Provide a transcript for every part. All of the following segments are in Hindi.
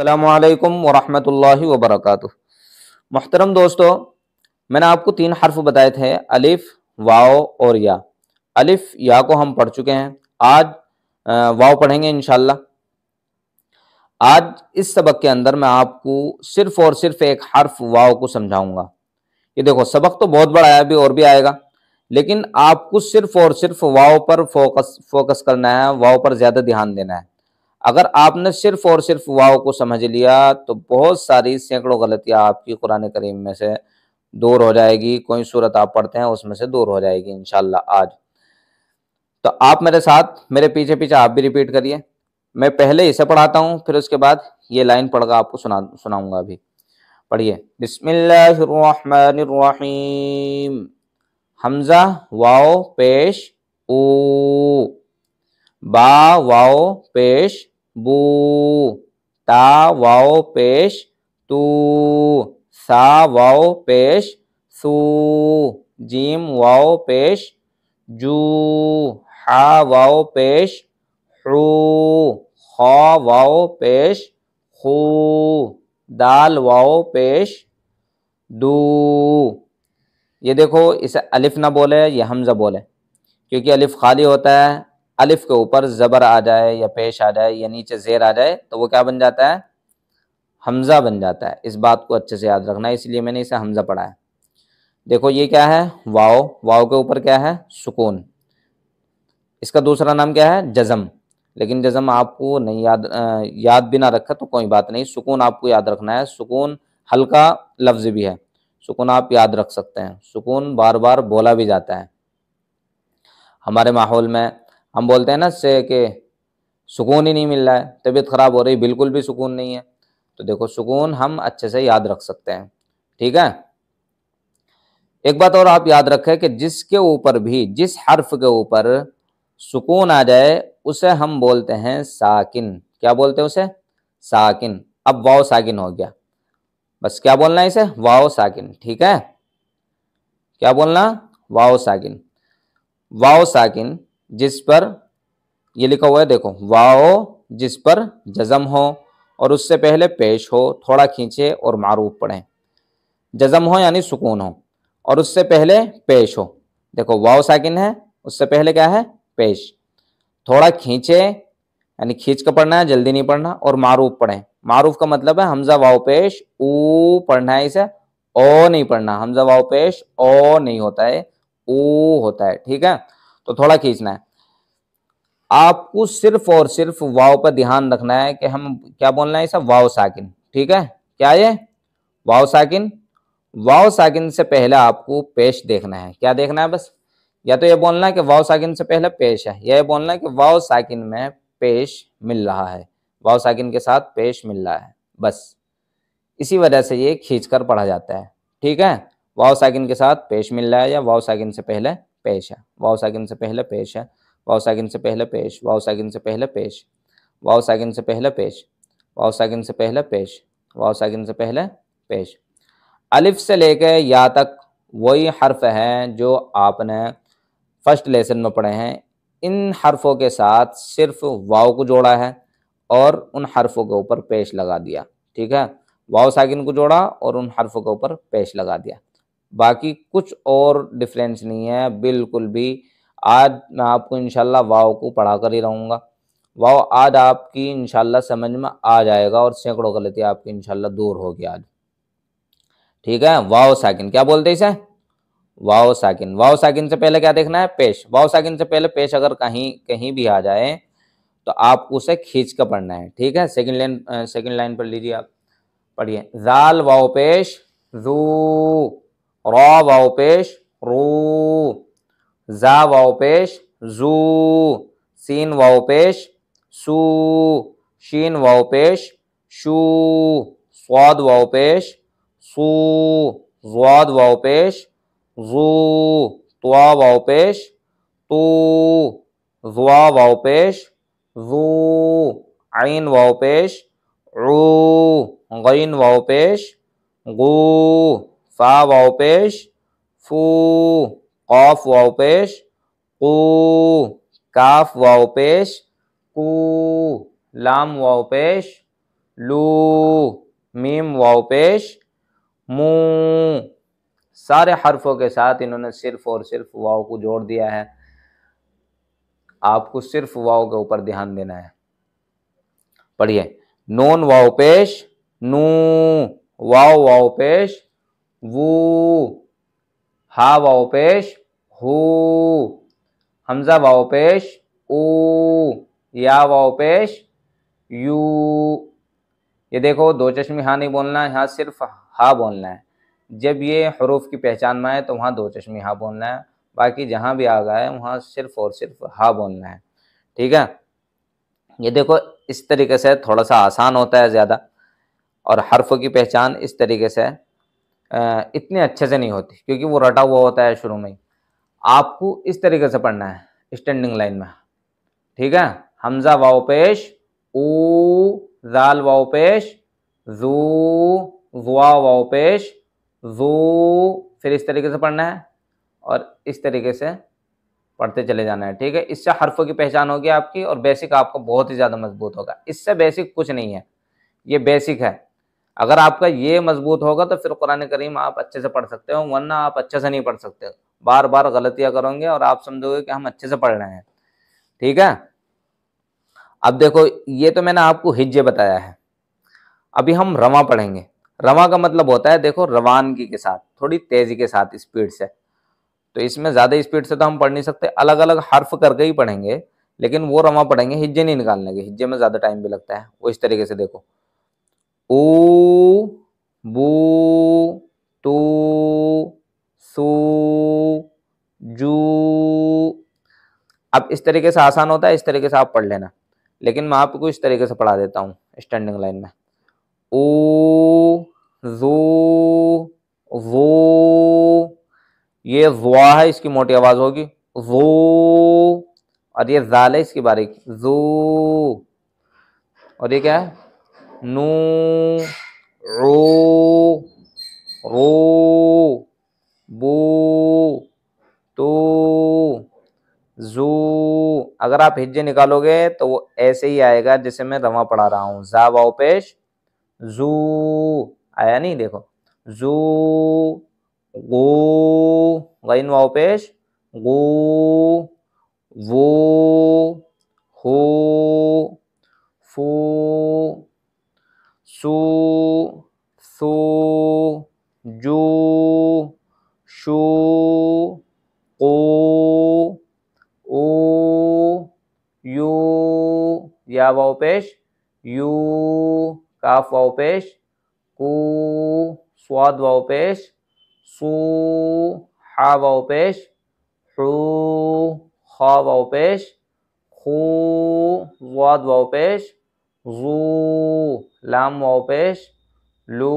अल्लाम वरहमल वबरक मोहतरम दोस्तों मैंने आपको तीन हर्फ बताए थे अलिफ वाओ और या अलिफ या को हम पढ़ चुके हैं आज वाओ पढ़ेंगे इनशाला आज इस सबक के अंदर मैं आपको सिर्फ और सिर्फ एक हर्फ वाओ को समझाऊंगा ये देखो सबक तो बहुत बड़ा है अभी और भी आएगा लेकिन आपको सिर्फ और सिर्फ वाओ पर फोकस फोकस करना है वाओ पर ज़्यादा ध्यान देना है अगर आपने सिर्फ और सिर्फ वाव को समझ लिया तो बहुत सारी सैकड़ों गलतियां आपकी कुरान करीम में से दूर हो जाएगी कोई सूरत आप पढ़ते हैं उसमें से दूर हो जाएगी इनशाला आज तो आप मेरे साथ मेरे पीछे पीछे आप भी रिपीट करिए मैं पहले इसे पढ़ाता हूँ फिर उसके बाद ये लाइन पढ़कर आपको सुना सुनाऊंगा अभी पढ़िए बिस्मिल्लाम हमजा वाओ पेश ओ बा वाओ पेश बू ता वाओ पेश तू सा वाओ पेश सू जीम वाओ पेश जू हा वाओ पेश रू खा वाओ पेश खू दाल वाओ पेश दू ये देखो इसे अलिफ ना बोले ये हमज़ा बोले क्योंकि अलिफ खाली होता है अलिफ के ऊपर ज़बर आ जाए या पेश आ जाए या नीचे ज़ेर आ जाए तो वो क्या बन जाता है हमज़ा बन जाता है इस बात को अच्छे से याद रखना है इसलिए मैंने इसे हमज़ा पढ़ा है देखो ये क्या है वाओ वाओ के ऊपर क्या है सुकून इसका दूसरा नाम क्या है जज़म लेकिन जज़म आपको नहीं याद आ, याद भी ना रखा तो कोई बात नहीं सुकून आपको याद रखना है सुकून हल्का लफ्ज़ भी है सुकून आप याद रख सकते हैं सुकून बार बार बोला भी जाता है हमारे माहौल में हम बोलते हैं ना से कि सुकून ही नहीं मिल रहा है तबीयत ख़राब हो रही बिल्कुल भी सुकून नहीं है तो देखो सुकून हम अच्छे से याद रख सकते हैं ठीक है एक बात और आप याद रखें कि जिसके ऊपर भी जिस हर्फ के ऊपर सुकून आ जाए उसे हम बोलते हैं साकिन क्या बोलते हैं उसे साकिन अब वाओ साकिन हो गया बस क्या बोलना है इसे वाओ साकिन ठीक है क्या बोलना वाओ साकिन वाओ साकिन जिस पर ये लिखा हुआ है देखो वाओ जिस पर जज़म हो और उससे पहले पेश हो थोड़ा खींचे और मारूफ पढ़ें जज़म हो यानी सुकून हो और उससे पहले पेश हो देखो वाओ साकिन है उससे पहले क्या है पेश थोड़ा खींचे यानी खींच कर पढ़ना है जल्दी नहीं पढ़ना और मारूफ पढ़ें मारूफ का मतलब है हमजा वाओ पेश ऊ पढ़ना है इसे ओ नहीं पढ़ना हमजा वाओ पेश ओ नहीं होता है ऊ होता है ठीक है तो थोड़ा खींचना है आपको सिर्फ और सिर्फ वाव पर ध्यान रखना है कि हम क्या बोलना है सब वाव साकिन ठीक है क्या ये वाव साकिन वाव साकिन से पहले आपको पेश देखना है क्या देखना है बस या तो ये बोलना है कि वाव साकिन से पहले पेश है या ये बोलना है कि वाव साकिन में पेश मिल रहा है वाव साकिन के साथ पेश मिल रहा है बस इसी वजह से ये खींच पढ़ा जाता है ठीक है वाव साकिन के साथ पेश मिल रहा है या वाव साकिन से पहले पेश है वाव सागिन से पहले पेश है वाव सागिन से पहले पेश वाव सागिन से पहले पेश वाव सागिन से पहले पेश वाव सागिन से पहले पेश वाव सागिन से पहले पेश अलिफ से लेके या तक वही हर्फ हैं जो आपने फर्स्ट लेसन में पढ़े हैं इन हर्फों के साथ सिर्फ वाव को जोड़ा है और उन हर्फों के ऊपर पेश लगा दिया ठीक है वाव सागिन को जोड़ा और उन हर्फों के ऊपर पेश लगा दिया बाकी कुछ और डिफरेंस नहीं है बिल्कुल भी आज मैं आपको इनशाला वाव को पढ़ा कर ही रहूँगा वाव आज आपकी इनशाला समझ में आ जाएगा और सैकड़ों गलती आपकी इनशाला दूर होगी आज ठीक है वाव साकिन क्या बोलते इसे वाव साकिन वाव साकिन से पहले क्या देखना है पेश वाव साकिन से पहले पेश अगर कहीं कहीं भी आ जाए तो आप उसे खींच कर पढ़ना है ठीक है सेकंड लाइन सेकंड लाइन पर लीजिए आप पढ़िए जाल वाव पेश रू रॉ वाव रू जा वाव जू सीन वाव सू शीन वाव शू स्वाद वाव सू ज्वाद वाव जू त्वा वाव तू जुआ वाव जू आइन वाव पेश ऊ गैन वाव गू फा वाउपेश फू कौफ वाउपेश कू काफ वाउपेश कू लाम वाउपेश लू मीम वाउपेश मू सारे हरफों के साथ इन्होंने सिर्फ और सिर्फ वाव को जोड़ दिया है आपको सिर्फ वाव के ऊपर ध्यान देना है पढ़िए नोन वाउपेश नू वाव वाउपेश वो हा वाओपेश हो हमजा वाओपेश ओ या वाओ पेश यू ये देखो दो चश्मे हाँ नहीं बोलना है यहाँ सिर्फ हा बोलना है जब ये हरूफ की पहचान में आए तो वहाँ दो चश्मी हाँ बोलना है बाकी जहाँ भी आ गए वहाँ सिर्फ और सिर्फ हा बोलना है ठीक है ये देखो इस तरीके से थोड़ा सा आसान होता है ज़्यादा और हर्फ की पहचान इस तरीके से इतने अच्छे से नहीं होती क्योंकि वो रटा हुआ होता है शुरू में आपको इस तरीके से पढ़ना है स्टैंडिंग लाइन में ठीक है हमजा वाओपेश ऊ जाल वाओपेश जू जुआ वाओपेश फिर इस तरीके से पढ़ना है और इस तरीके से पढ़ते चले जाना है ठीक है इससे हरफों की पहचान होगी आपकी और बेसिक आपका बहुत ही ज़्यादा मजबूत होगा इससे बेसिक कुछ नहीं है ये बेसिक है अगर आपका ये मजबूत होगा तो फिर कुरान करीम आप अच्छे से पढ़ सकते हो वरना आप अच्छे से नहीं पढ़ सकते बार बार गलतियाँ करोगे और आप समझोगे कि हम अच्छे से पढ़ रहे हैं ठीक है अब देखो ये तो मैंने आपको हिज्जे बताया है अभी हम रवा पढ़ेंगे रवा का मतलब होता है देखो रवानगी के साथ थोड़ी तेज़ी के साथ स्पीड से तो इसमें ज़्यादा स्पीड से तो हम पढ़ नहीं सकते अलग अलग हर्फ करके ही पढ़ेंगे लेकिन वो रवा पढ़ेंगे हिज्जे नहीं निकालने के हिज्जे में ज़्यादा टाइम भी लगता है वो इस तरीके से देखो ऊ बू तू सो जू अब इस तरीके से आसान होता है इस तरीके से आप पढ़ लेना लेकिन मैं आपको इस तरीके से पढ़ा देता हूँ स्टैंडिंग लाइन में ओ जो वो ये जुआ है इसकी मोटी आवाज़ होगी वो और ये जाल है इसकी बारीक जो और ये क्या है नू अगर आप हिज्जे निकालोगे तो वो ऐसे ही आएगा जैसे मैं रवा पढ़ा रहा हूँ जा वाओ पेश जू आया नहीं देखो जू गो गईन वाओ पेश गो वो हो फू सू सो जू क्या वाव पेश यू काफ वाव पेश कू स्वाद वाव पेश सू हा वाव पेश हू हा वाव पेश खू वाद वाव पेश जू लाम वाव पेश लू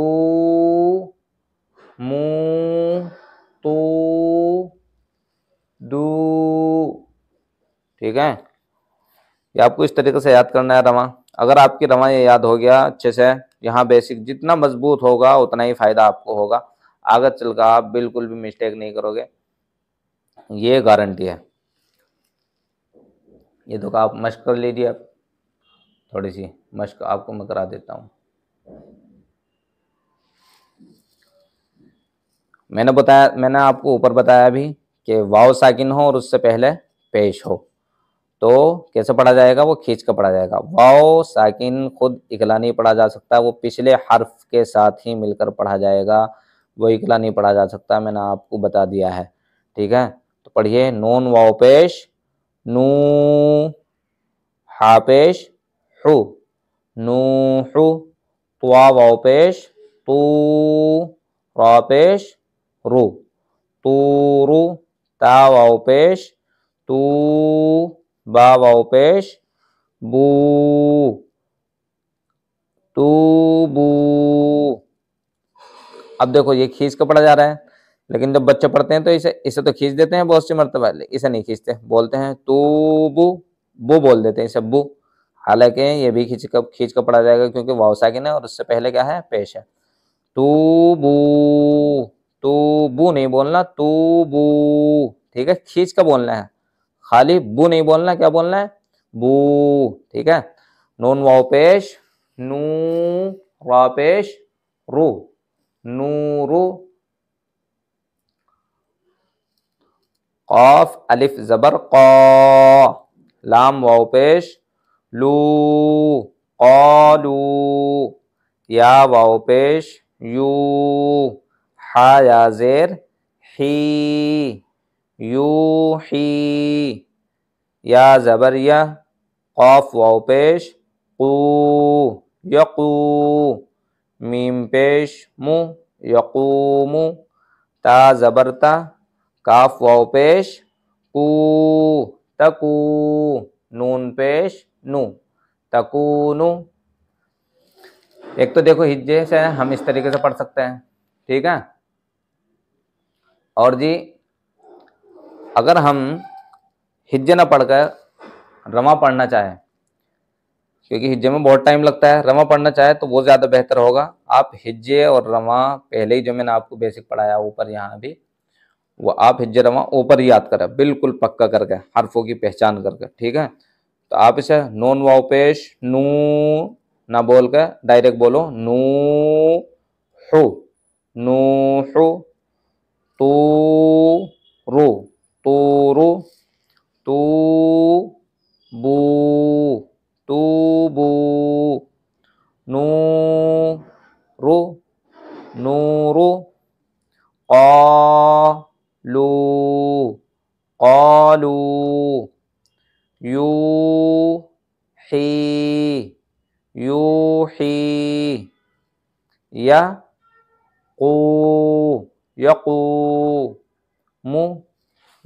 मू तू दू ठीक है ये आपको इस तरीके से याद करना है रवा अगर आपकी रवा ये याद हो गया अच्छे से यहाँ बेसिक जितना मजबूत होगा उतना ही फायदा आपको होगा आगे चलकर आप बिल्कुल भी मिस्टेक नहीं करोगे ये गारंटी है ये तो आप मश्क कर लीजिए आप थोड़ी सी मश्क आपको मैं करा देता हूँ मैंने बताया मैंने आपको ऊपर बताया भी कि वाव साकिन हो और उससे पहले पेश हो तो कैसे पढ़ा जाएगा वो खींच कर पढ़ा जाएगा वाओ साकिन खुद इकला नहीं पढ़ा जा सकता वो पिछले हर्फ के साथ ही मिलकर पढ़ा जाएगा वो इकला नहीं पढ़ा जा सकता मैंने आपको बता दिया है ठीक है तो पढ़िए नून वाओ पेश नू पेश हु नू हु तुआ वाओ पेश तू पेश रू तू रू ता वाओ पेश तू वाओ बू टू बू अब देखो ये खींच के पढ़ा जा रहा है लेकिन जब बच्चे पढ़ते हैं तो इसे इसे तो खींच देते हैं बहुत सी मरतबा इसे नहीं खींचते बोलते हैं तू बू बू बोल देते हैं इसे बू हालांकि ये भी खींच कर खींच कर पढ़ा जाएगा क्योंकि वाव साकिन है और उससे पहले क्या है पेश है तू बू तू बू नहीं बोलना तू बू ठीक है खींच का बोलना है खाली बू नहीं बोलना क्या बोलना है बू ठीक है नून वापेश नू वापेश रू रू कौफ अलिफ जबर कौ लाम वापेश लू कौलू या वापेश यू हा या जेर ही यूही ही या ज़बर या क़ौफ वाव पेश यकू मीम पेश मु यकूमु ता ज़बरता काफ वाव पेश कू तकू नून पेश नू तकूनु एक तो देखो हिज्जे से हम इस तरीके से पढ़ सकते हैं ठीक है और जी अगर हम हिज्जे ना पढ़कर रमा पढ़ना चाहें क्योंकि हिज्जे में बहुत टाइम लगता है रमा पढ़ना चाहे तो वो ज़्यादा बेहतर होगा आप हिज्जे और रमा पहले ही जो मैंने आपको बेसिक पढ़ाया ऊपर यहाँ भी वो आप हिज्जे रमा ऊपर ही याद करें बिल्कुल पक्का करके हरफों की पहचान करके ठीक है तो आप इसे नॉन वाउपेश नू ना बोल के डायरेक्ट बोलो नू हू नू हु तू रू turu tu bu tubu nuru nuru qalu qalu yuhi yuhi ya qu yaqu mu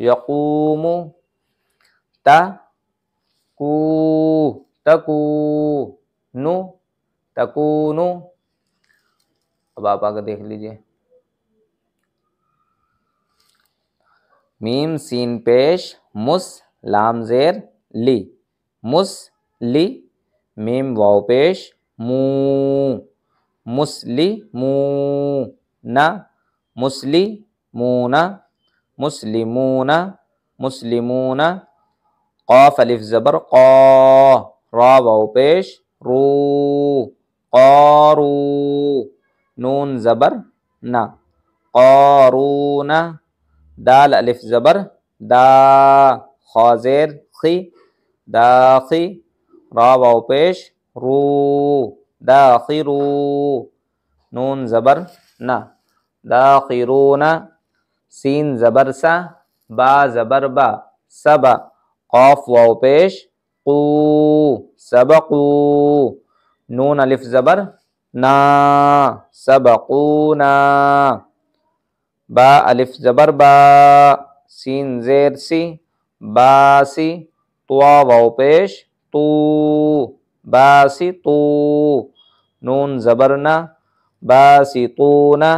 yaqumu तकू नु तकूनु अब आप आगे देख लीजिए मीम सीन पेश मुस लाम जेर ली मुस ली मीम वाव पेश मू मुसली मू ना मुसली ना مسلمون مسلمون قاف الف زبر قا را واو پیش رو قارو نون زبر نا قارون دال الف زبر دا خازر خي داخي را واو پیش رو داخرو نون زبر نا داخرون सीन ज़बर सा बा ज़बर बा सब कौफ वाओ पेश सबकू नून अलिफ ज़बर ना सबकूना बा अलिफ ज़बर बा सीन जेर सी बासी तुआ वाओ पेश तू बासी तू नून ज़बर ना बासी तू ना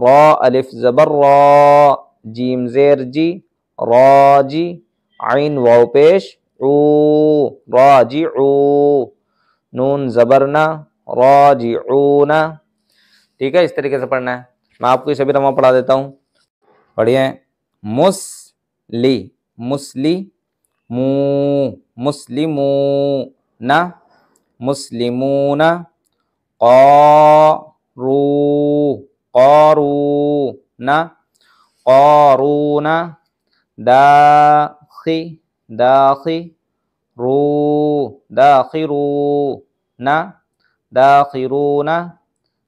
रा अलिफ ज़बर रा जीम ज़ेर जी राजी आइन वाव पेश ऊ राजी ऊ नून ज़बरना राजी ऊना ठीक है इस तरीके से पढ़ना है मैं आपको सभी रमा पढ़ा देता हूँ पढ़िए मुसली मुस्ली मू न मुस्लिम रू qaruna qaruna dakhi dakhi ru na dakhiruna dakhiruna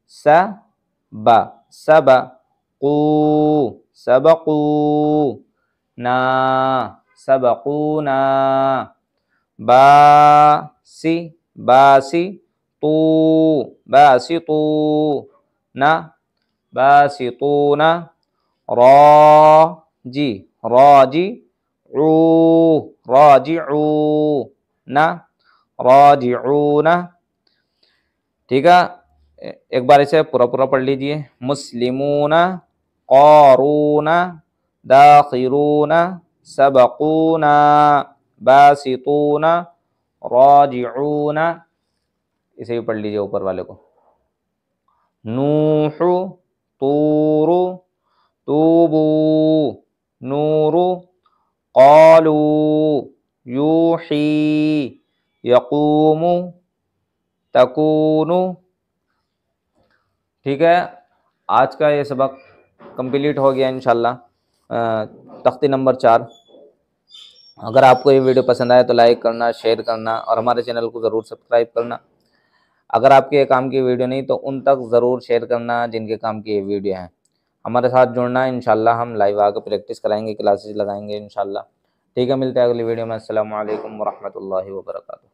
saba sabaqu sabaku na na, basi basi tu basi tu na basituna ra ji ra ji u ra na ra ji u na tiga ek pura pura pad lijiye muslimuna qaruna dakhiruna sabaquna basituna ra ji u na ise hi pad lijiye तूरु तूबू नूरु Kalu यूही यकूम तकूनु ठीक है आज का ये सबक कंप्लीट हो गया इन तख्ती नंबर चार अगर आपको ये वीडियो पसंद आए तो लाइक करना शेयर करना और हमारे चैनल को ज़रूर सब्सक्राइब करना अगर आपके काम की वीडियो नहीं तो उन तक ज़रूर शेयर करना जिनके काम की ये वीडियो है हमारे साथ जुड़ना इन हम लाइव आकर प्रैक्टिस कराएंगे क्लासेस लगाएंगे इनशाला ठीक है मिलते हैं अगली वीडियो में असल वरहमल वर्का